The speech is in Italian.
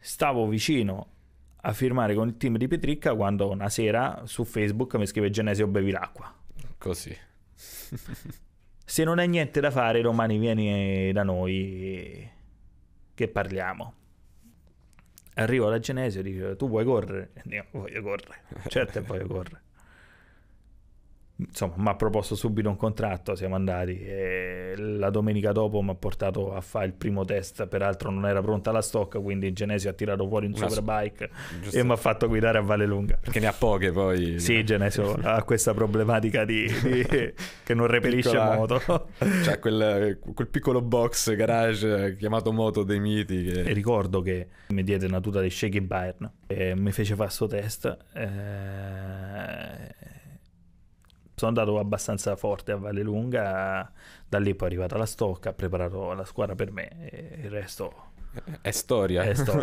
stavo vicino a firmare con il team di Petricca quando una sera su Facebook mi scrive Genesio bevi l'acqua. Così. Se non hai niente da fare, domani vieni da noi che parliamo. Arrivo da Genesio e dice tu vuoi correre? Io voglio correre, certo voglio correre insomma, mi ha proposto subito un contratto, siamo andati e la domenica dopo mi ha portato a fare il primo test, peraltro non era pronta la stock, quindi Genesio ha tirato fuori un superbike giusto. e mi ha fatto guidare a Valle Lunga. Perché ne ha poche poi. Sì, Genesio ha questa problematica di, di, che non reperisce Piccola... moto. cioè quel, quel, piccolo box garage chiamato moto dei miti. Che... E ricordo che mi diede una tuta di Shaky Bayern e mi fece fare questo test. Eh sono andato abbastanza forte a Valle Lunga, da lì poi è arrivata la Stocca, ha preparato la squadra per me e il resto... È storia. È storia.